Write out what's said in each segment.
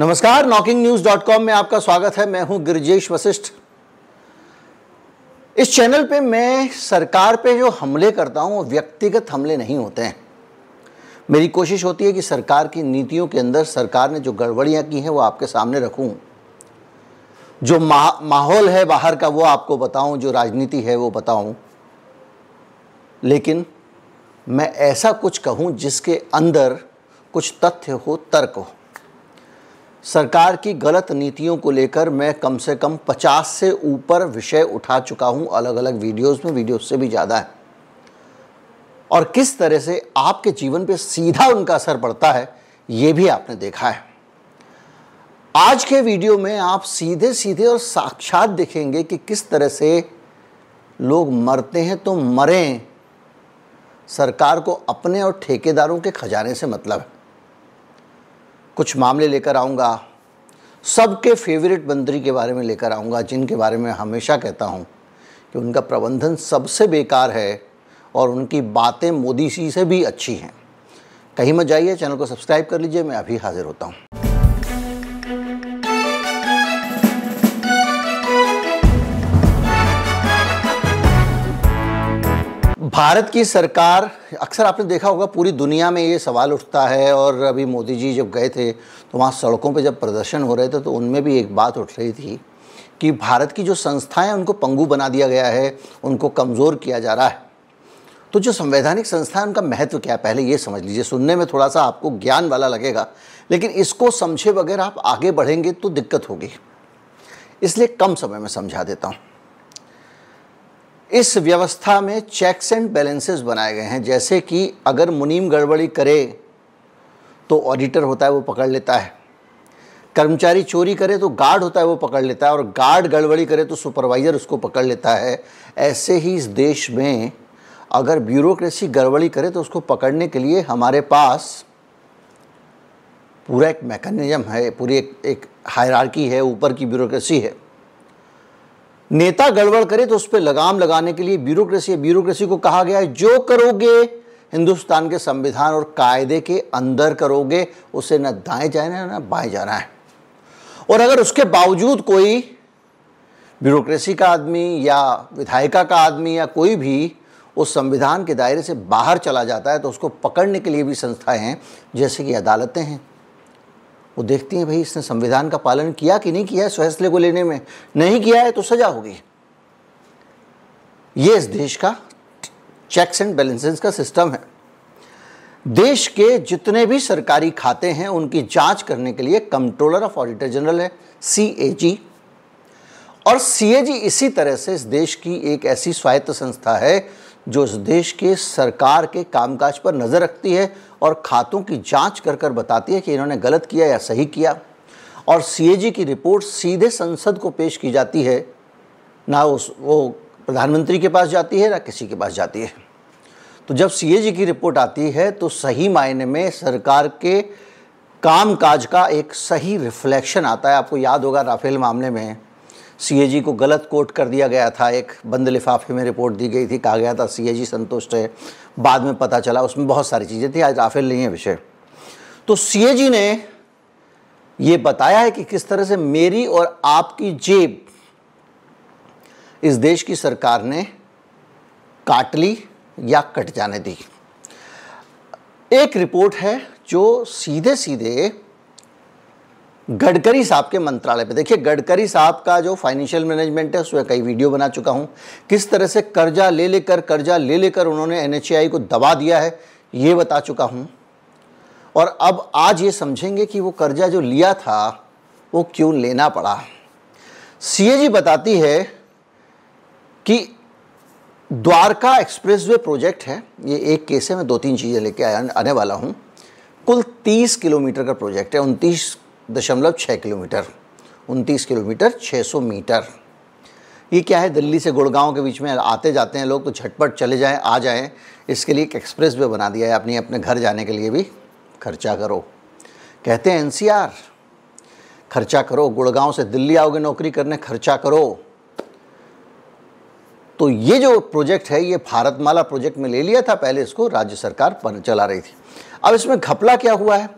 नमस्कार knocking news dot com में आपका स्वागत है मैं हूं गिरिजेश वशिष्ठ इस चैनल पे मैं सरकार पे जो हमले करता हूं वो व्यक्तिगत हमले नहीं होते हैं मेरी कोशिश होती है कि सरकार की नीतियों के अंदर सरकार ने जो गड़बड़ियां की हैं वो आपके सामने रखूं जो मा, माहौल है बाहर का वो आपको बताऊं जो राजनीति है वो बताऊं लेकिन मैं ऐसा कुछ कहूं जिसके अंदर कुछ तथ्य हो तर्क हो सरकार की गलत नीतियों को लेकर मैं कम से कम 50 से ऊपर विषय उठा चुका हूं अलग अलग वीडियोस में वीडियोस से भी ज़्यादा है और किस तरह से आपके जीवन पे सीधा उनका असर पड़ता है ये भी आपने देखा है आज के वीडियो में आप सीधे सीधे और साक्षात देखेंगे कि किस तरह से लोग मरते हैं तो मरें सरकार को अपने और ठेकेदारों के खजाने से मतलब है कुछ मामले लेकर आऊँगा सबके फेवरेट मंत्री के बारे में लेकर आऊँगा जिनके बारे में हमेशा कहता हूँ कि उनका प्रबंधन सबसे बेकार है और उनकी बातें मोदी जी से भी अच्छी हैं कहीं मत जाइए चैनल को सब्सक्राइब कर लीजिए मैं अभी हाज़िर होता हूँ भारत की सरकार अक्सर आपने देखा होगा पूरी दुनिया में ये सवाल उठता है और अभी मोदी जी जब गए थे तो वहाँ सड़कों पे जब प्रदर्शन हो रहे थे तो उनमें भी एक बात उठ रही थी कि भारत की जो संस्थाएं उनको पंगु बना दिया गया है उनको कमज़ोर किया जा रहा है तो जो संवैधानिक संस्था है उनका महत्व क्या है पहले ये समझ लीजिए सुनने में थोड़ा सा आपको ज्ञान वाला लगेगा लेकिन इसको समझे बगैर आप आगे बढ़ेंगे तो दिक्कत होगी इसलिए कम समय में समझा देता हूँ इस व्यवस्था में चेक्स एंड बैलेंसेस बनाए गए हैं जैसे कि अगर मुनीम गड़बड़ी करे तो ऑडिटर होता है वो पकड़ लेता है कर्मचारी चोरी करे तो गार्ड होता है वो पकड़ लेता है और गार्ड गड़बड़ी करे तो सुपरवाइज़र उसको पकड़ लेता है ऐसे ही इस देश में अगर ब्यूरोक्रेसी गड़बड़ी करे तो उसको पकड़ने के लिए हमारे पास पूरा एक मैकेनिज़्म है पूरी एक एक हायरार्की है ऊपर की ब्यूरोक्रेसी है नेता गड़बड़ करे तो उस पर लगाम लगाने के लिए ब्यूरोक्रेसी ब्यूरोक्रेसी को कहा गया है जो करोगे हिंदुस्तान के संविधान और कायदे के अंदर करोगे उसे न दाएं जाना है ना बाएं जाना है और अगर उसके बावजूद कोई ब्यूरोक्रेसी का आदमी या विधायिका का आदमी या कोई भी उस संविधान के दायरे से बाहर चला जाता है तो उसको पकड़ने के लिए भी संस्थाएं हैं जैसे कि अदालतें हैं वो देखती हैं भाई इसने संविधान का पालन किया कि नहीं किया है फैसले को लेने में नहीं किया है तो सजा होगी ये इस देश का चेक्स एंड बैलेंसेस का सिस्टम है देश के जितने भी सरकारी खाते हैं उनकी जांच करने के लिए कंट्रोलर ऑफ ऑडिटर जनरल है सी और सी इसी तरह से इस देश की एक ऐसी स्वायत्त संस्था है जो इस देश के सरकार के कामकाज पर नज़र रखती है और खातों की जांच कर कर बताती है कि इन्होंने गलत किया या सही किया और सीएजी की रिपोर्ट सीधे संसद को पेश की जाती है ना उस वो प्रधानमंत्री के पास जाती है ना किसी के पास जाती है तो जब सीएजी की रिपोर्ट आती है तो सही मायने में सरकार के कामकाज का एक सही रिफ्लेक्शन आता है आपको याद होगा राफेल मामले में सीएजी को गलत कोट कर दिया गया था एक बंद लिफाफे में रिपोर्ट दी गई थी कहा गया था सीएजी संतुष्ट है बाद में पता चला उसमें बहुत सारी चीज़ें थी आज राफेल नहीं है विषय तो सीएजी ने ये बताया है कि किस तरह से मेरी और आपकी जेब इस देश की सरकार ने काट ली या कट जाने दी एक रिपोर्ट है जो सीधे सीधे गडकरी साहब के मंत्रालय पे देखिए गडकरी साहब का जो फाइनेंशियल मैनेजमेंट है उसमें कई वीडियो बना चुका हूँ किस तरह से कर्जा ले लेकर कर्जा ले लेकर उन्होंने एन को दबा दिया है ये बता चुका हूँ और अब आज ये समझेंगे कि वो कर्जा जो लिया था वो क्यों लेना पड़ा सी बताती है कि द्वारका एक्सप्रेसवे प्रोजेक्ट है ये एक केस है मैं दो तीन चीज़ें लेके आने वाला हूँ कुल 30 किलोमीटर का प्रोजेक्ट है उनतीस दशमलव छः किलोमीटर उनतीस किलोमीटर छः सौ मीटर ये क्या है दिल्ली से गुड़गांव के बीच में आते जाते हैं लोग तो झटपट चले जाएं आ जाएं इसके लिए एक एक्सप्रेस वे बना दिया है अपने अपने घर जाने के लिए भी खर्चा करो कहते हैं एनसीआर खर्चा करो गुड़गांव से दिल्ली आओगे नौकरी करने खर्चा करो तो ये जो प्रोजेक्ट है ये भारतमाला प्रोजेक्ट में ले लिया था पहले इसको राज्य सरकार चला रही थी अब इसमें घपला क्या हुआ है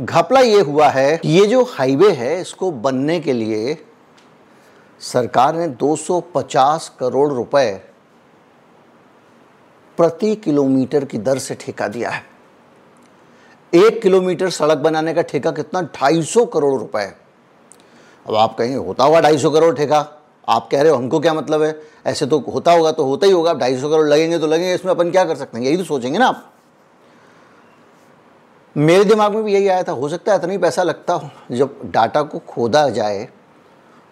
घपला ये हुआ है ये जो हाईवे है इसको बनने के लिए सरकार ने 250 करोड़ रुपए प्रति किलोमीटर की दर से ठेका दिया है एक किलोमीटर सड़क बनाने का ठेका कितना 250 करोड़ रुपए अब आप कहेंगे होता हुआ 250 करोड़ ठेका आप कह रहे हो हमको क्या मतलब है ऐसे तो होता होगा तो होता ही होगा ढाई सौ करोड़ लगेंगे तो लगेंगे इसमें अपन क्या कर सकते हैं यही तो सोचेंगे ना आप मेरे दिमाग में भी यही आया था हो सकता है इतना ही पैसा लगता हो जब डाटा को खोदा जाए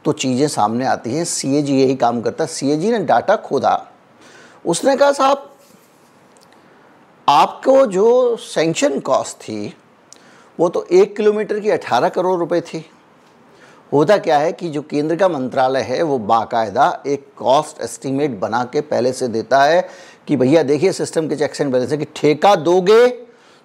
तो चीज़ें सामने आती हैं सी यही काम करता सी ने डाटा खोदा उसने कहा साहब आपको जो सेंक्शन कॉस्ट थी वो तो एक किलोमीटर की अठारह करोड़ रुपए थी होता क्या है कि जो केंद्र का मंत्रालय है वो बाकायदा एक कॉस्ट एस्टीमेट बना के पहले से देता है कि भैया देखिए सिस्टम के चेक्स एंड बैलेंस कि ठेका दोगे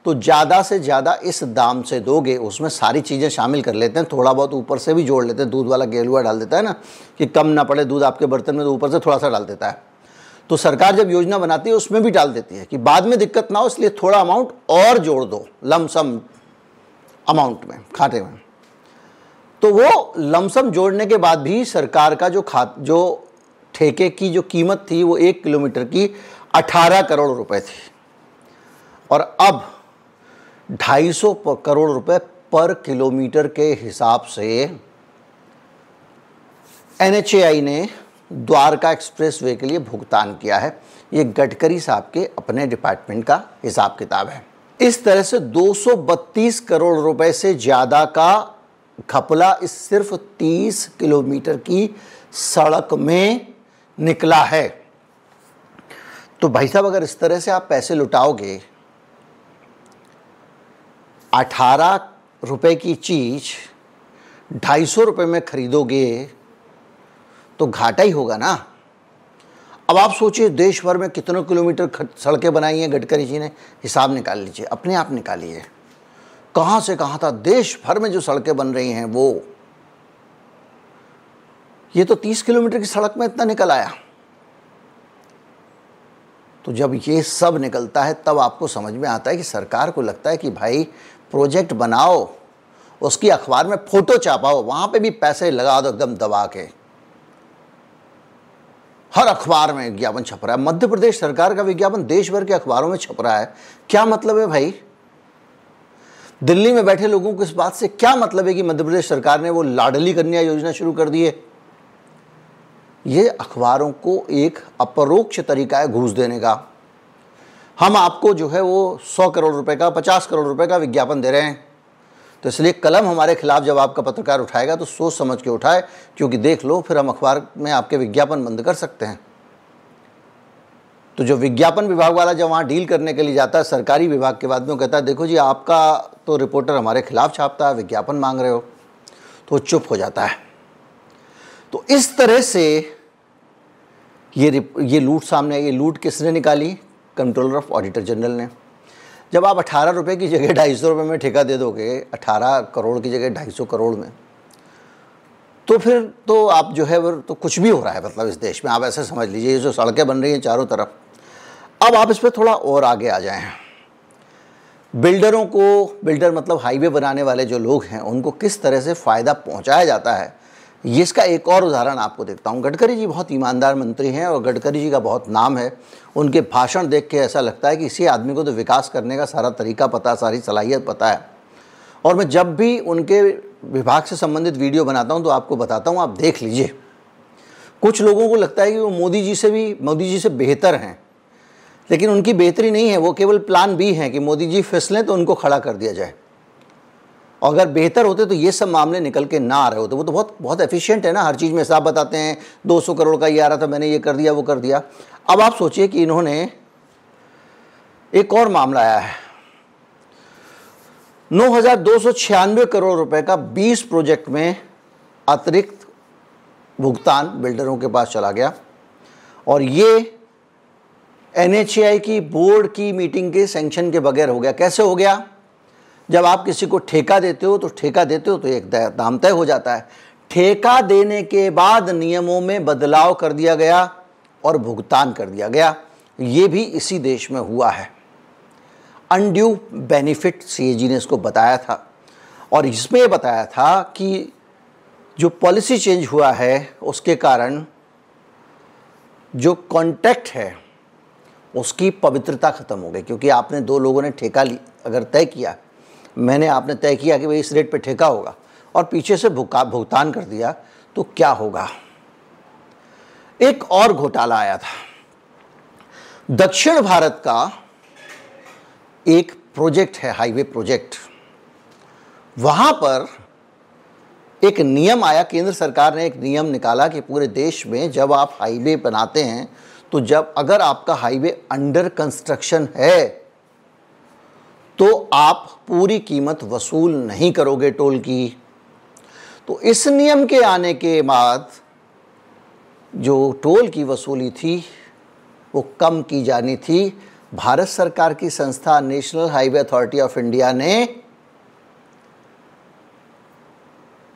तो ज़्यादा से ज़्यादा इस दाम से दोगे उसमें सारी चीज़ें शामिल कर लेते हैं थोड़ा बहुत ऊपर से भी जोड़ लेते हैं दूध वाला गेलुआ डाल देता है ना कि कम ना पड़े दूध आपके बर्तन में तो ऊपर से थोड़ा सा डाल देता है तो सरकार जब योजना बनाती है उसमें भी डाल देती है कि बाद में दिक्कत ना हो इसलिए थोड़ा अमाउंट और जोड़ दो लमसम अमाउंट में खाते में तो वो लमसम जोड़ने के बाद भी सरकार का जो खा जो ठेके की जो कीमत थी वो एक किलोमीटर की अठारह करोड़ रुपए थी और अब सौ करोड़ रुपए पर किलोमीटर के हिसाब से एन ने द्वारका एक्सप्रेस वे के लिए भुगतान किया है ये गडकरी साहब के अपने डिपार्टमेंट का हिसाब किताब है इस तरह से 232 करोड़ रुपए से ज़्यादा का घपला इस सिर्फ 30 किलोमीटर की सड़क में निकला है तो भाई साहब अगर इस तरह से आप पैसे लुटाओगे अठारह रुपए की चीज़ ढाई सौ रुपये में खरीदोगे तो घाटा ही होगा ना अब आप सोचिए देश भर में कितनों किलोमीटर सड़कें बनाई हैं गडकरी जी ने हिसाब निकाल लीजिए अपने आप निकालिए कहाँ से कहाँ था देश भर में जो सड़कें बन रही हैं वो ये तो तीस किलोमीटर की सड़क में इतना निकल आया तो जब ये सब निकलता है तब आपको समझ में आता है कि सरकार को लगता है कि भाई प्रोजेक्ट बनाओ उसकी अखबार में फ़ोटो छापाओ वहां पे भी पैसे लगा दो एकदम दबा के हर अखबार में विज्ञापन छप रहा है मध्य प्रदेश सरकार का विज्ञापन देश भर के अखबारों में छप रहा है क्या मतलब है भाई दिल्ली में बैठे लोगों को इस बात से क्या मतलब है कि मध्य प्रदेश सरकार ने वो लाडली कन्या योजना शुरू कर दी है ये अखबारों को एक अपरोक्ष तरीका है घूस देने का हम आपको जो है वो सौ करोड़ रुपए का पचास करोड़ रुपए का विज्ञापन दे रहे हैं तो इसलिए कलम हमारे खिलाफ जब आपका पत्रकार उठाएगा तो सोच समझ के उठाए क्योंकि देख लो फिर हम अखबार में आपके विज्ञापन बंद कर सकते हैं तो जो विज्ञापन विभाग वाला जब वहाँ डील करने के लिए जाता है सरकारी विभाग के बाद में वो कहता है देखो जी आपका तो रिपोर्टर हमारे खिलाफ छापता है विज्ञापन मांग रहे हो तो चुप हो जाता है तो इस तरह से ये ये लूट सामने आई ये लूट किसने निकाली कंट्रोलर ऑफ ऑडिटर जनरल ने जब आप अठारह रुपये की जगह ढाई सौ रुपये में ठेका दे दोगे अठारह करोड़ की जगह ढाई सौ करोड़ में तो फिर तो आप जो है वो तो कुछ भी हो रहा है मतलब इस देश में आप ऐसे समझ लीजिए ये जो सड़कें बन रही हैं चारों तरफ अब आप इस पर थोड़ा और आगे आ जाए बिल्डरों को बिल्डर मतलब हाईवे बनाने वाले जो लोग हैं उनको किस तरह से फ़ायदा पहुंचाया जाता है इसका एक और उदाहरण आपको देखता हूँ गडकरी जी बहुत ईमानदार मंत्री हैं और गडकरी जी का बहुत नाम है उनके भाषण देख के ऐसा लगता है कि इसी आदमी को तो विकास करने का सारा तरीका पता सारी सलाहियत पता है और मैं जब भी उनके विभाग से संबंधित वीडियो बनाता हूँ तो आपको बताता हूँ आप देख लीजिए कुछ लोगों को लगता है कि वो मोदी जी से भी मोदी जी से बेहतर हैं लेकिन उनकी बेहतरी नहीं है वो केवल प्लान बी हैं कि मोदी जी फिसलें तो उनको खड़ा कर दिया जाए और अगर बेहतर होते तो ये सब मामले निकल के ना आ रहे होते वो तो बहुत बहुत एफिशिएंट है ना हर चीज़ में हिसाब बताते हैं 200 करोड़ का ये आ रहा था मैंने ये कर दिया वो कर दिया अब आप सोचिए कि इन्होंने एक और मामला आया है नौ करोड़ रुपए का 20 प्रोजेक्ट में अतिरिक्त भुगतान बिल्डरों के पास चला गया और ये एन की बोर्ड की मीटिंग के सेंक्शन के बगैर हो गया कैसे हो गया जब आप किसी को ठेका देते हो तो ठेका देते हो तो एक दाम तय हो जाता है ठेका देने के बाद नियमों में बदलाव कर दिया गया और भुगतान कर दिया गया ये भी इसी देश में हुआ है अनड्यू बेनिफिट सी ने इसको बताया था और इसमें बताया था कि जो पॉलिसी चेंज हुआ है उसके कारण जो कॉन्ट्रैक्ट है उसकी पवित्रता ख़त्म हो गई क्योंकि आपने दो लोगों ने ठेका ली अगर तय किया मैंने आपने तय किया कि भाई इस रेट पे ठेका होगा और पीछे से भुका भुगतान कर दिया तो क्या होगा एक और घोटाला आया था दक्षिण भारत का एक प्रोजेक्ट है हाईवे प्रोजेक्ट वहां पर एक नियम आया केंद्र सरकार ने एक नियम निकाला कि पूरे देश में जब आप हाईवे बनाते हैं तो जब अगर आपका हाईवे अंडर कंस्ट्रक्शन है तो आप पूरी कीमत वसूल नहीं करोगे टोल की तो इस नियम के आने के बाद जो टोल की वसूली थी वो कम की जानी थी भारत सरकार की संस्था national highway authority of India ने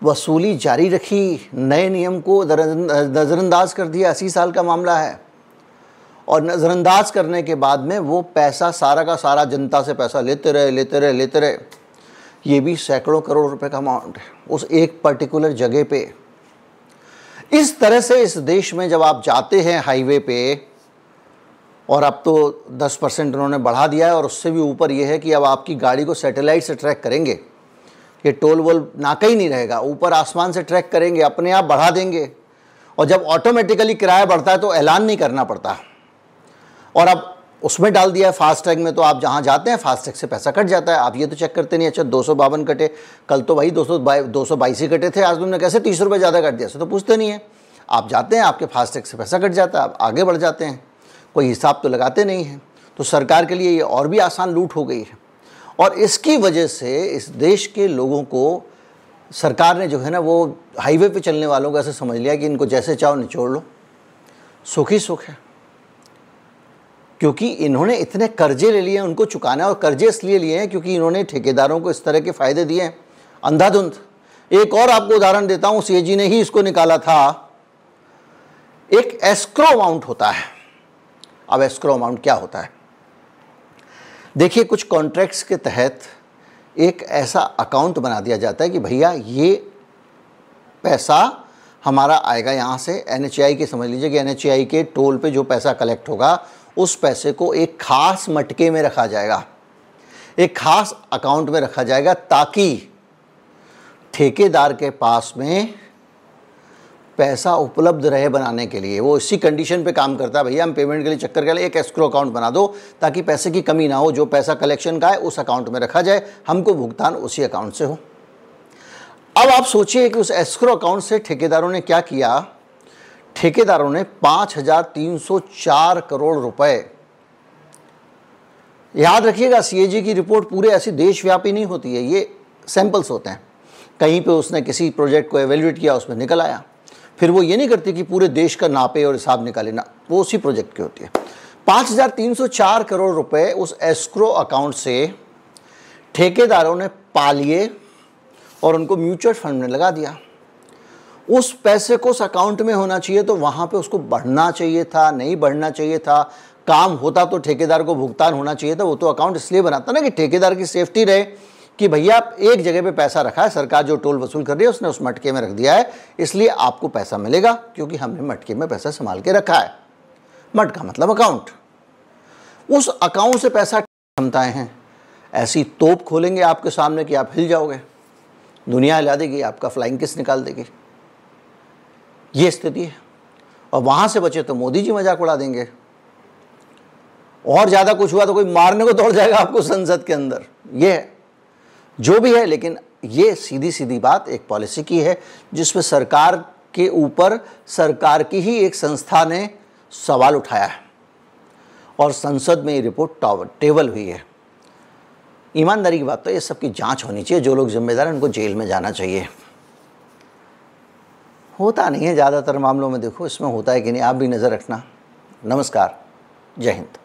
वसूली जारी रखी नए नियम को नज़रअंदाज कर दिया अस्सी साल का मामला है और नज़रअंदाज करने के बाद में वो पैसा सारा का सारा जनता से पैसा लेते रहे लेते रहे लेते रहे ये भी सैकड़ों करोड़ रुपए का अमाउंट है उस एक पर्टिकुलर जगह पे इस तरह से इस देश में जब आप जाते हैं हाईवे पे और अब तो 10 परसेंट उन्होंने बढ़ा दिया है और उससे भी ऊपर ये है कि अब आपकी गाड़ी को सैटेलाइट से ट्रैक करेंगे ये टोल वोल नाका ही नहीं रहेगा ऊपर आसमान से ट्रैक करेंगे अपने आप बढ़ा देंगे और जब ऑटोमेटिकली किराया बढ़ता है तो ऐलान नहीं करना पड़ता है और अब उसमें डाल दिया है फास्टैग में तो आप जहाँ जाते हैं फास्टैग से पैसा कट जाता है आप ये तो चेक करते नहीं अच्छा दो सौ बावन कटे कल तो भाई दो सौ दो सौ बाईस ही कटे थे आज तुमने कैसे तीस रुपये ज़्यादा कट दिया ऐसे तो पूछते नहीं है आप जाते हैं आपके फास्टैग से पैसा कट जाता है आप आगे बढ़ जाते हैं कोई हिसाब तो लगाते नहीं हैं तो सरकार के लिए ये और भी आसान लूट हो गई है और इसकी वजह से इस देश के लोगों को सरकार ने जो है ना वो हाईवे पे चलने वालों को ऐसे समझ लिया कि इनको जैसे चाहो निचोड़ लो सुख ही सुख है क्योंकि इन्होंने इतने कर्जे ले लिए हैं उनको चुकाना और कर्जे इसलिए लिए हैं क्योंकि इन्होंने ठेकेदारों को इस तरह के फ़ायदे दिए हैं अंधाधुंध एक और आपको उदाहरण देता हूं सी ने ही इसको निकाला था एक एस्क्रो अमाउंट होता है अब एस्क्रो अमाउंट क्या होता है देखिए कुछ कॉन्ट्रैक्ट्स के तहत एक ऐसा अकाउंट बना दिया जाता है कि भैया ये पैसा हमारा आएगा यहाँ से एन के समझ लीजिए कि एन के टोल पे जो पैसा कलेक्ट होगा उस पैसे को एक खास मटके में रखा जाएगा एक खास अकाउंट में रखा जाएगा ताकि ठेकेदार के पास में पैसा उपलब्ध रहे बनाने के लिए वो इसी कंडीशन पे काम करता है भैया हम पेमेंट के लिए चक्कर के लिए एक एस्क्रो अकाउंट बना दो ताकि पैसे की कमी ना हो जो पैसा कलेक्शन का है उस अकाउंट में रखा जाए हमको भुगतान उसी अकाउंट से हो अब आप सोचिए कि उस एस्क्रो अकाउंट से ठेकेदारों ने क्या किया ठेकेदारों ने 5,304 करोड़ रुपए याद रखिएगा सीएजी की रिपोर्ट पूरे ऐसी देशव्यापी नहीं होती है ये सैंपल्स होते हैं कहीं पे उसने किसी प्रोजेक्ट को एवेल्यूएट किया उसमें निकल आया फिर वो ये नहीं करती कि पूरे देश का नापे और हिसाब निकाले ना वो उसी प्रोजेक्ट की होती है 5,304 करोड़ रुपए उस एस्क्रो अकाउंट से ठेकेदारों ने पा लिए और उनको म्यूचुअल फंड में लगा दिया उस पैसे को उस अकाउंट में होना चाहिए तो वहाँ पे उसको बढ़ना चाहिए था नहीं बढ़ना चाहिए था काम होता तो ठेकेदार को भुगतान होना चाहिए था वो तो अकाउंट इसलिए बनाता ना कि ठेकेदार की सेफ्टी रहे कि भैया आप एक जगह पे पैसा रखा है सरकार जो टोल वसूल कर रही है उसने उस मटके में रख दिया है इसलिए आपको पैसा मिलेगा क्योंकि हमने मटके में पैसा संभाल के रखा है मटका मतलब अकाउंट उस अकाउंट से पैसा क्षमताएं हैं ऐसी तोप खोलेंगे आपके सामने कि आप हिल जाओगे दुनिया हिला देगी आपका फ्लाइंग किस निकाल देगी ये स्थिति है और वहां से बचे तो मोदी जी मजाक उड़ा देंगे और ज़्यादा कुछ हुआ तो कोई मारने को दौड़ जाएगा आपको संसद के अंदर ये है जो भी है लेकिन ये सीधी सीधी बात एक पॉलिसी की है जिसमें सरकार के ऊपर सरकार की ही एक संस्था ने सवाल उठाया है और संसद में ये रिपोर्ट टेबल हुई है ईमानदारी की बात तो ये सबकी जांच होनी चाहिए जो लोग जिम्मेदार हैं उनको जेल में जाना चाहिए होता नहीं है ज़्यादातर मामलों में देखो इसमें होता है कि नहीं आप भी नज़र रखना नमस्कार जय हिंद